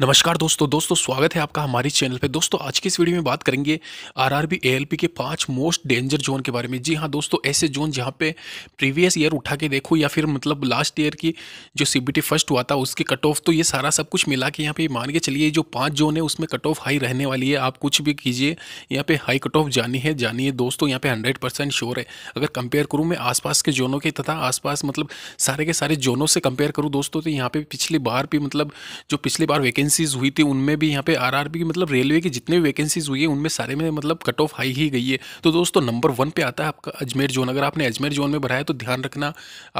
नमस्कार दोस्तों दोस्तों स्वागत है आपका हमारे चैनल पे दोस्तों आज की इस वीडियो में बात करेंगे आरआरबी एएलपी के पांच मोस्ट डेंजर जोन के बारे में जी हाँ दोस्तों ऐसे जोन जहाँ पे प्रीवियस ईयर उठा के देखो या फिर मतलब लास्ट ईयर की जो सी फर्स्ट हुआ था उसके कट ऑफ तो ये सारा सब कुछ मिला के यहाँ पे मान के चलिए जो पाँच जोन है उसमें कट ऑफ हाई रहने वाली है आप कुछ भी कीजिए यहाँ पे हाई कट ऑफ जानी है जानी है दोस्तों यहाँ पे हंड्रेड परसेंट श्योर है अगर कंपेयर करूँ मैं आसपास के जोनों के तथा आसपास मतलब सारे के सारे जोनों से कंपेयर करूँ दोस्तों तो यहाँ पे पिछली बार भी मतलब जो पिछली बार वैकेंसीज हुई थी उनमें भी यहाँ पे आरआरबी मतलब रेलवे की जितने भी वैकेंसीज हुई है उनमें सारे में मतलब कट ऑफ हाई ही गई है तो दोस्तों नंबर वन पे आता है आपका अजमेर जोन अगर आपने अजमेर जोन में भराया तो ध्यान रखना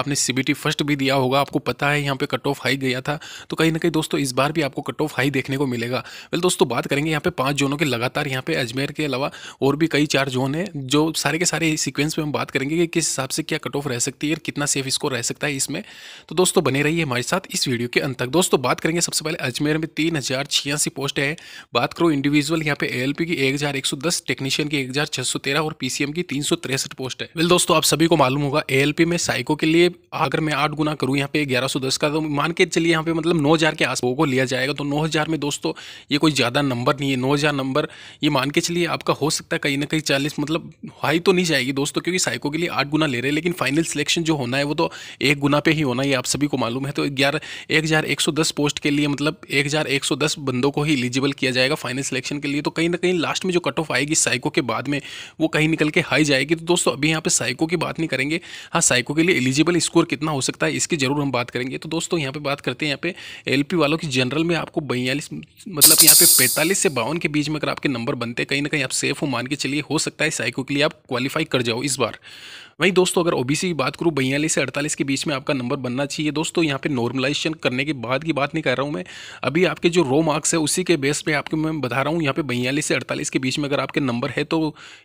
आपने सी फर्स्ट भी दिया होगा आपको पता है यहाँ पे कट ऑफ हाई गया था तो कहीं ना कहीं दोस्तों इस बार भी आपको कट ऑफ हाई देखने को मिलेगा वेल दोस्तों बात करेंगे यहाँ पे पाँच जोनों के लगातार यहाँ पे अजमेर के अलावा और भी कई चार जोन है जो सारे के सारे सिक्वेंस में हम बात करेंगे कि किस हिसाब से क्या कट ऑफ रह सकती है कितना सेफ इसको रह सकता है इसमें तो दोस्तों बने रहिए हमारे साथ इस वीडियो के अंत तक दोस्तों बात करेंगे सबसे पहले अजमेर में में तीन हज़ार छियासी पोस्ट है बात करो इंडिविजुअल यहाँ पे एएलपी की एक हज़ार एक सौ दस टेक्नीशियन की एक हज़ार छह सौ तेरह और पीसीएम की तीन सौ तिरसठ पोस्ट है बिल दोस्तों आप सभी को मालूम होगा एएलपी में साइको के लिए अगर मैं आठ गुना करूँ यहाँ पे ग्यारह का तो मान के चलिए यहाँ पे मतलब नौ के आस को लिया जाएगा तो नौ में दोस्तों ये कोई ज़्यादा नंबर नहीं है नौ नंबर ये मान के चलिए आपका हो सकता है कहीं ना कहीं चालीस मतलब हाई तो नहीं जाएगी दोस्तों क्योंकि साइको के लिए आठ गुना ले रहे हैं लेकिन फाइनल सिलेक्शन जो होना है वो तो एक गुना पे ही होना है आप सभी को मालूम है तो ग्यारह एक हज़ार एक सौ दस पोस्ट के लिए मतलब एक 2110 बंदों को ही एलिजिबल किया जाएगा फाइनल सिलेक्शन के लिए तो कहीं ना कहीं लास्ट में जो कट ऑफ आएगी साइको के बाद में वो कहीं निकल के हाई जाएगी तो दोस्तों अभी यहाँ पे साइको की बात नहीं करेंगे हाँ साइको के लिए एलिजिबल स्कोर कितना हो सकता है इसकी जरूर हम बात करेंगे तो दोस्तों यहाँ पर बात करते हैं यहाँ पे एल वालों की जनरल में आपको बयालीस मतलब यहाँ पे पैंतालीस से बावन के बीच में अगर आपके नंबर बनते हैं कहीं ना कहीं आप सेफ हो मान के चलिए हो सकता है साइको के लिए आप क्वालिफाई कर जाओ इस बार वहीं दोस्तों अगर ओबीसी की बात करूँ बयालीस से अड़तालीस के बीच में आपका नंबर बनना चाहिए दोस्तों यहाँ पे नॉर्मलाइजेशन करने के बाद की बात नहीं कर रहा हूँ मैं अभी आपके जो रो मार्क्स है उसी के बेस पे आपको मैं बता रहा हूँ यहाँ पे बयालीस से अड़तालीस के बीच में अगर आपके नंबर है तो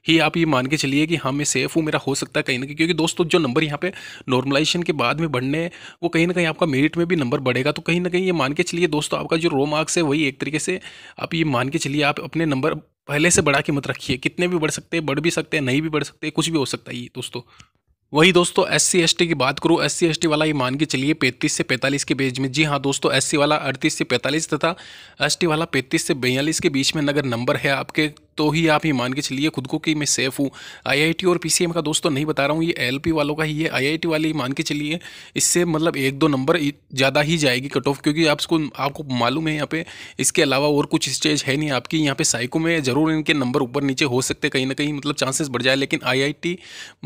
ही आप ये मान के चलिए कि हाँ मैं सेफ हूँ मेरा हो सकता है कहीं ना कहीं क्योंकि दोस्तों जो नंबर यहाँ पे नॉर्मलाइजेशन के बाद में बढ़ने वो कहीं ना कहीं आपका मेरिट में भी नंबर बढ़ेगा तो कहीं ना कहीं ये मान के चलिए दोस्तों आपका जो रो मार्क्स है वही एक तरीके से आप ये मान के चलिए आप अपने नंबर पहले से बढ़ा के मत रखिए कितने भी बढ़ सकते हैं बढ़ भी सकते हैं नहीं भी बढ़ सकते कुछ भी हो सकता है ये दोस्तों वही दोस्तों एस सी एस टी की बात करूँ एस सी एस टी वाला ये मान के चलिए पैंतीस से पैंतालीस के बीच में जी हाँ दोस्तों एस सी वाला अड़तीस से पैंतालीस तथा एस टी वाला पैंतीस से बयालीस के बीच में अगर नंबर है आपके तो ही आप ये मान के चलिए खुद को कि मैं सेफ हूँ आईआईटी और पीसीएम का दोस्तों तो नहीं बता रहा हूँ ये एलपी वालों का ही है आईआईटी वाले ही मान के चलिए इससे मतलब एक दो नंबर ज़्यादा ही जाएगी कट ऑफ क्योंकि आपको आपको मालूम है यहाँ पे इसके अलावा और कुछ स्टेज है नहीं आपकी यहाँ पे साइको में ज़रूर इनके नंबर ऊपर नीचे हो सकते कहीं ना कहीं मतलब चांसेस बढ़ जाए लेकिन आई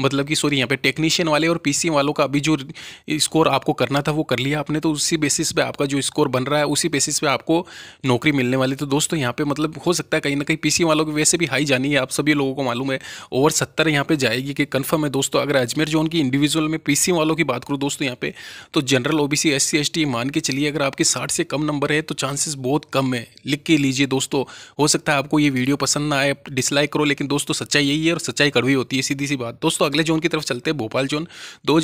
मतलब कि सॉरी यहाँ पे टेक्नीशियन वाले और पी वालों का अभी जो स्कोर आपको करना था वो कर लिया आपने तो उसी बेसिस पर आपका जो स्कोर बन रहा है उसी बेसिस पे आपको नौकरी मिलने वाली तो दोस्तों यहाँ पे मतलब हो सकता है कहीं ना कहीं पी वालों की मेरे से भी हाई जानी है आप सभी लोगों को मालूम है ओवर सत्तर यहाँ पे जाएगी कि कन्फर्म है दोस्तों अगर अजमेर जोन की इंडिविजुअल में पीसी वालों की बात करूँ दोस्तों यहाँ पे तो general O OBC SC ST मान के चलिए अगर आपके साठ से कम नंबर है तो चांसेस बहुत कम है लिख के लीजिए दोस्तों हो सकता है आपको ये वीडियो पसंद ना आए डिसलाइक करो लेकिन दोस्तों सच्चाई यही है और सच्चाई कड़वी होती है सीधी सी बात दोस्तों अगले जोन की तरफ चलते हैं भोपाल जोन दो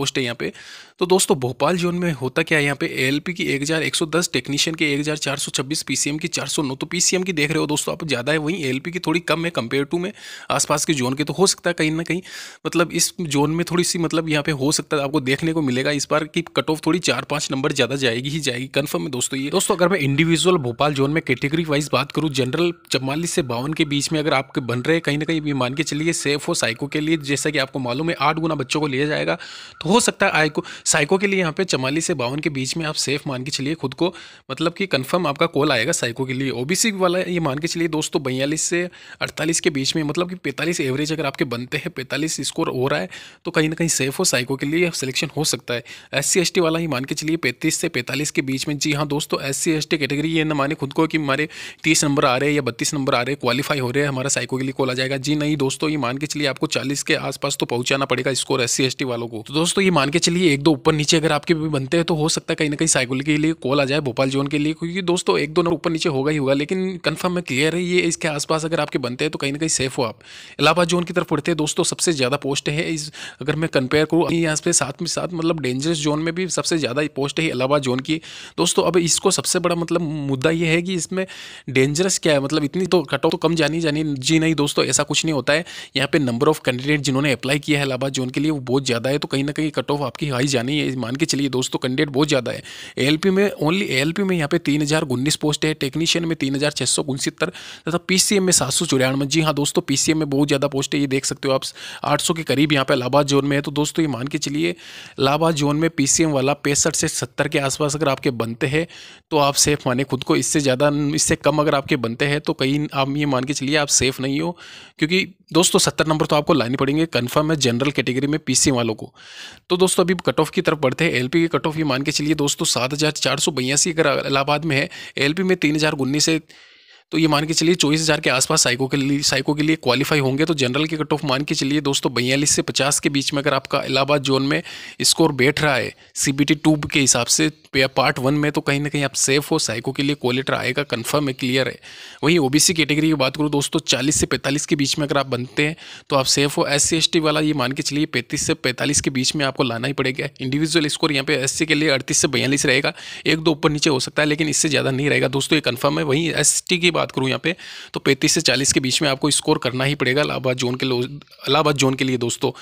पोस्ट है यहाँ पे तो दोस्तों भोपाल जोन में होता क्या है यहाँ पे एएलपी की एक टेक्नीशियन के 1426 पीसीएम की चार 409 तो पीसीएम की देख रहे हो दोस्तों आप ज़्यादा ज़्यादा है वहीं एल की थोड़ी कम है कंपेयर टू में आसपास के जोन के तो हो सकता है कहीं ना कहीं मतलब इस जोन में थोड़ी सी मतलब यहाँ पे हो सकता है आपको देखने को मिलेगा इस बार की कट ऑफ थोड़ी चार पाँच नंबर ज़्यादा जाएगी ही जाएगी कन्फर्म है दोस्तों ये दोस्तों अगर मैं इंडिविजुअल भोपाल जोन में कैटेगरी वाइज बात करूँ जनरल चवालीस से बावन के बीच में अगर आपके बन रहे कहीं ना कहीं मान के चलिए सेफ हो साइको के लिए जैसा कि आपको मालूम है आठ गुना बच्चों को लिया जाएगा तो हो सकता है आइको साइको के लिए यहाँ पे चवालीस से बावन के बीच में आप सेफ मान के चलिए खुद को मतलब कि कन्फर्म आपका कॉल आएगा साइको के लिए ओबीसी वाला ये मान के चलिए दोस्तों बयालीस से अड़तालीस के बीच में मतलब कि पैंतालीस एवरेज अगर आपके बनते हैं पैंतालीस स्कोर हो रहा है तो कहीं ना कहीं सेफ हो साइको के लिए सिलेक्शन हो सकता है एस सी वाला ही मान के चलिए पैंतीस से पैंतालीस के बीच में जी हाँ दोस्तों S C S T category ये ना माने खुद को कि हमारे तीस नंबर आ रहे हैं या बत्तीस नंबर आ रहे हैं क्वालिफाई हो रहे हैं हमारा साइको के लिए कॉल आ जाएगा जी नहीं दोस्तों ये मान के चलिए आपको चालीस के आसपास तो पहुंचाना पड़ेगा score S C S T वालों को तो दोस्तों ये मान के चलिए एक दो ऊपर नीचे अगर आपके भी बनते हैं तो हो सकता है कहीं ना कहीं साइकिल के लिए कॉल आ जाए भोपाल जोन के लिए क्योंकि दोस्तों एक दो नंबर ऊपर नीचे होगा ही होगा लेकिन कन्फर्म है क्लियर है ये तेईस के आसपास अगर आपके बनते हैं तो कहीं ना कहीं सेफ हो आप इलाहाबाद जोन की तरफ उड़ते हैं दोस्तों सबसे ज़्यादा पोस्ट है इस अगर मैं कंपेयर करूँ यहाँ पे साथ में साथ मतलब डेंजरस जोन में भी सबसे ज़्यादा पोस्ट है इलाहाबाद जोन की दोस्तों अब इसको सबसे बड़ा मतलब मुद्दा ये है कि इसमें डेंजरस क्या है मतलब इतनी तो कट तो कम जानी जानी जी नहीं दोस्तों ऐसा कुछ नहीं होता है यहाँ पर नंबर ऑफ कैंडिडेट जिन्होंने अप्लाई किया है इलाहाबाद जोन के लिए वो बहुत ज़्यादा है तो कहीं ना कहीं कट ऑफ आपकी हाई जानी है मान के चलिए दोस्तों कैंडिडेट बहुत ज़्यादा है एल में ओनली एल में यहाँ पे तीन पोस्ट है टेक्नीशियन में तीन तथा पीसीएम में सात सौ चौरानवे जी हाँ दोस्तों पीसीएम में बहुत ज़्यादा पोस्ट है ये देख सकते हो आप 800 के करीब यहाँ पे इलाहाबाद जोन में है तो दोस्तों ये मान के चलिए इलाहाबाद जोन में पीसीएम वाला पैंसठ से सत्तर के आसपास अगर आपके बनते हैं तो आप सेफ माने खुद को इससे ज़्यादा इससे कम अगर आपके बनते हैं तो कहीं आप ये मान के चलिए आप सेफ नहीं हो क्योंकि दोस्तों सत्तर नंबर तो आपको लाने पड़ेंगे कन्फर्म है जनरल कैटेगरी में पीसीएम वालों को तो दोस्तों अभी कट ऑफ की तरफ बढ़ते हैं एलपी के कट ऑफ ये मान के चलिए दोस्तों सात हज़ार चार सौ बयासी अगर इलाहाबाद में है एलपी में तीन हज़ार उन्नीस से तो ये मान के चलिए चौबीस हज़ार के आसपास साइको के लिए साइको के लिए क्वालिफाई होंगे तो जनरल के कट ऑफ मान के चलिए दोस्तों बयालीस से पचास के बीच में अगर आपका इलाहाबाद जोन में स्कोर बैठ रहा है सी बी टी के हिसाब से पे या पार्ट वन में तो कहीं ना कहीं आप सेफ हो साइको के लिए कोलेटर आएगा कंफर्म है क्लियर है वहीं ओबीसी कैटेगरी की बात करूँ तो दोस्तों चालीस से पैंतालीस के बीच में अगर आप बनते हैं तो आप सेफ हो एस सी वाला ये मान के चलिए पैंतीस से पैंतालीस के बीच में आपको लाना ही पड़ेगा इंडिविजुअल स्कोर यहाँ पे एस के लिए अड़तीस से बयालीस रहेगा एक दो ऊपर नीचे हो सकता है लेकिन इससे ज़्यादा नहीं रहेगा दोस्तों ये कन्फर्म है वहीं एस की बात करूँ यहाँ पे तो पैंतीस से चालीस के बीच में आपको स्कोर करना ही पड़ेगा इलाहाबाद जोन के इलाहाबाद जोन के लिए दोस्तों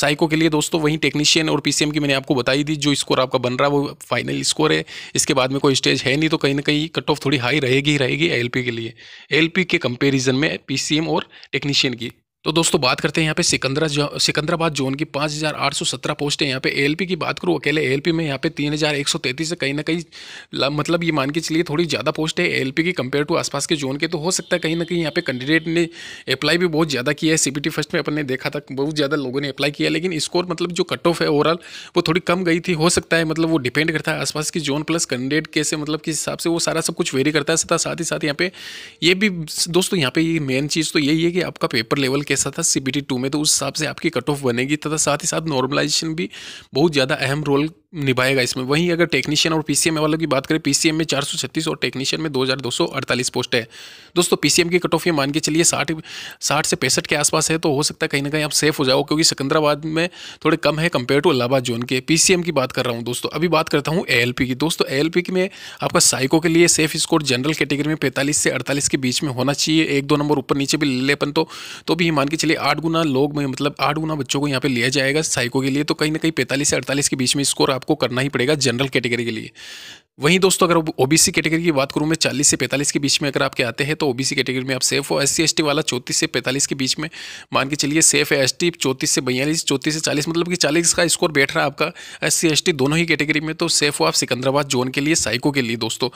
साइको के लिए दोस्तों वहीं टेक्नीशियन और पीसीएम की मैंने आपको बताई दी जो स्कोर आपका बन रहा है वो फाइनल स्कोर है इसके बाद में कोई स्टेज है नहीं तो कहीं ना कहीं कट ऑफ थोड़ी हाई रहेगी ही रहेगी एलपी के लिए एलपी के कंपेरिजन में पीसीएम और टेक्नीशियन की तो दोस्तों बात करते हैं यहाँ पे सिकंदरा जो, सिकंदराबाद जोन की 5,817 है यहाँ पे एएलपी की बात करूँ अकेले एएलपी में यहाँ पे 3,133 से कहीं ना कहीं मतलब ये मान के चलिए थोड़ी ज़्यादा पोस्ट है एएलपी की कंपेयर टू आसपास के जोन के तो हो सकता है कहीं ना कहीं यहाँ पे कैंडिडेट ने अप्लाई भी बहुत ज़्यादा किया है सी फर्स्ट में अपन ने देखा था बहुत ज़्यादा लोगों ने अप्लाई किया लेकिन स्कोर मतलब जो कट ऑफ है ओवरऑल वो थोड़ी कम गई थी हो सकता है मतलब वो डिपेंड करता है आसपास की जोन प्लस कैंडिडेट कैसे मतलब किस हिसाब से वो सारा सब कुछ वेरी करता है साथ ही साथ यहाँ पे ये भी दोस्तों यहाँ पे ये मेन चीज़ तो यही है कि आपका पेपर लेवल कैसा था सी बी टी टू में तो उस हिसाब से आपकी कट ऑफ बनेगी तथा साथ ही साथ नॉर्मलाइजेशन भी बहुत ज़्यादा अहम रोल निभाएगा इसमें वहीं अगर टेक्नीशियन और पीसीएम वालों की बात करें पीसीएम में 436 और टेक्नीशियन में 2248 पोस्ट है दोस्तों पीसीएम की कट ऑफ ये मान के चलिए 60 60 से पैंसठ के आसपास है तो हो सकता है कहीं ना कहीं आप सेफ हो जाओ क्योंकि सिकंदराबाद में थोड़े कम है कंपेयर टू अलाहाबाद जोन के पी की बात कर रहा हूँ दोस्तों अभी बात करता हूँ ए की दोस्तों ए की में आपका साइको के लिए सेफ स्कोर जनरल कैटेगरी में पैंतालीस से अड़तालीस के बीच में होना चाहिए एक दो नंबर ऊपर नीचे भी ले लेपन तो, तो भी मान के चलिए आठ गुना लोग में मतलब आठ गुना बच्चों को यहाँ पर लिया जाएगा साइको के लिए तो कहीं ना कहीं पैंतालीस से अड़तालीस के बीच में स्कोर आपको करना ही पड़ेगा जनरल कैटेगरी के लिए वहीं दोस्तों अगर ओबीसी कैटेगरी की बात करूं मैं चालीस से पैंतालीस के बीच में अगर आपके आते हैं तो ओबीसी कैटेगरी में आप सेफ हो एस सी वाला चौंतीस से पैंतालीस के बीच में मान के चलिए सेफ है एस टी चौंतीस से बयालीस चौंतीस से चालीस मतलब कि चालीस का स्कोर बैठ रहा है आपका एस सी दोनों ही कैटेगरी में तो सेफ हो आप सिकंदराबाद जोन के लिए साइको के लिए दोस्तों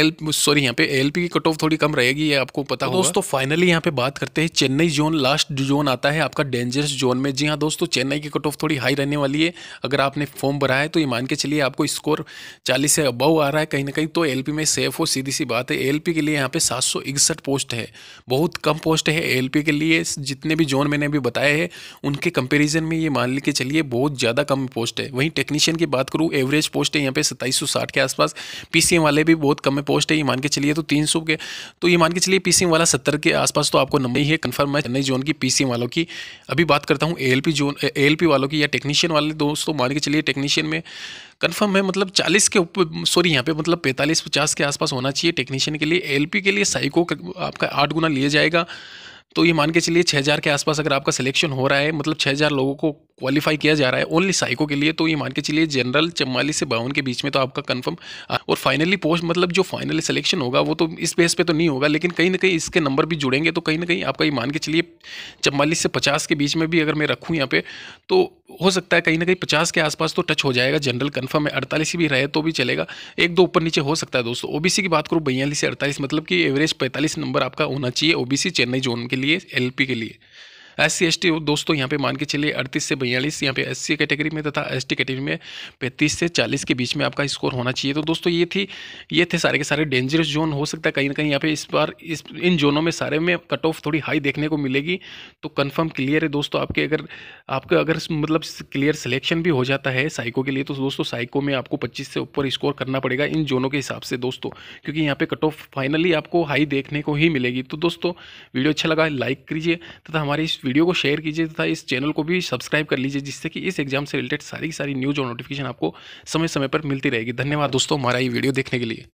एल सॉरी यहाँ पे एल की कट ऑफ थोड़ी कम रहेगी ये आपको पता तो हो दोस्तों फाइनली यहाँ पे बात करते हैं चेन्नई जोन लास्ट जोन आता है आपका डेंजरस जोन में जी हाँ दोस्तों चेन्नई की कट ऑफ थोड़ी हाई रहने वाली है अगर आपने फॉर्म भरा है तो ये मान के चलिए आपको स्कोर चालीस से अबव आ रहा है कहीं ना कहीं तो एल में सेफ हो सीधी सी बात है एल के लिए यहाँ पे सात पोस्ट है बहुत कम पोस्ट है एल के लिए जितने भी जोन मैंने अभी बताए हैं उनके कंपेरिजन में ये मान ली के चलिए बहुत ज़्यादा कम पोस्ट है वहीं टेक्नीशियन की बात करूँ एवरेज पोस्ट है यहाँ पे सत्ताईस के आसपास पी वाले भी बहुत कम पोस्ट है ये मान के चलिए तो तीन के तो ये मान के चलिए पी वाला सत्तर के आसपास तो आपको नंबर ही है कन्फर्म है चेन्नई जोन की पी वालों की अभी बात करता हूँ ए जोन ए वालों की या टेक्नीशियन वाले दोस्तों मान के चलिए टेक्नीशियन में कंफर्म है मतलब चालीस के ऊपर सॉरी यहाँ पे मतलब पैंतालीस पचास के आसपास होना चाहिए टेक्नीशियन के लिए एल के लिए साइको आपका आठ गुना लिया जाएगा तो ये मान के चलिए छः हज़ार के आसपास अगर आपका सिलेक्शन हो रहा है मतलब छः हज़ार लोगों को क्वालिफाई किया जा रहा है ओनली साइको के लिए तो ये मान के चलिए जनरल चम्मालीस से बावन के बीच में तो आपका कंफर्म और फाइनली पोस्ट मतलब जो फाइनली सिलेक्शन होगा वो तो इस बेस पे तो नहीं होगा लेकिन कहीं ना कहीं इसके नंबर भी जुड़ेंगे तो कहीं ना कहीं आपका ये मान के चलिए चम्मालीस से पचास के बीच में भी अगर मैं रखूँ यहाँ पर तो हो सकता है कहीं ना कहीं पचास के आसपास तो टच हो जाएगा जनरल कन्फर्म है अड़तालीस भी रहे तो भी चलेगा एक दो ऊपर नीचे हो सकता है दोस्तों ओ की बात करूँ बयालीस से अड़तालीस मतलब कि एवरेज पैंतालीस नंबर आपका होना चाहिए ओ चेन्नई जोन के लिए लिए एल के लिए एस सी एस टी दोस्तों यहाँ पे मान के चलिए अड़तीस से बयालीस यहाँ पे एस सी कैटेगरी में तथा एस टी कैटेगरी में पैंतीस से चालीस के बीच में आपका स्कोर होना चाहिए तो दोस्तों ये थी ये थे सारे के सारे डेंजरस जोन हो सकता है कहीं ना कहीं यहाँ पे इस बार इस इन जोनों में सारे में कट ऑफ थोड़ी हाई देखने को मिलेगी तो कन्फर्म क्लियर है दोस्तों आपके अगर आपका अगर मतलब क्लियर सिलेक्शन भी हो जाता है साइको के लिए तो दोस्तों साइको में आपको पच्चीस से ऊपर स्कोर करना पड़ेगा इन जोनों के हिसाब से दोस्तों क्योंकि यहाँ पे कट ऑफ फाइनली आपको हाई देखने को ही मिलेगी तो दोस्तों वीडियो अच्छा लगा लाइक कीजिए तथा हमारी इस वीडियो को शेयर कीजिए तथा इस चैनल को भी सब्सक्राइब कर लीजिए जिससे कि इस एग्जाम से रिलेटेड सारी सारी न्यूज़ और नोटिफिकेशन आपको समय समय पर मिलती रहेगी धन्यवाद दोस्तों हमारा ये वीडियो देखने के लिए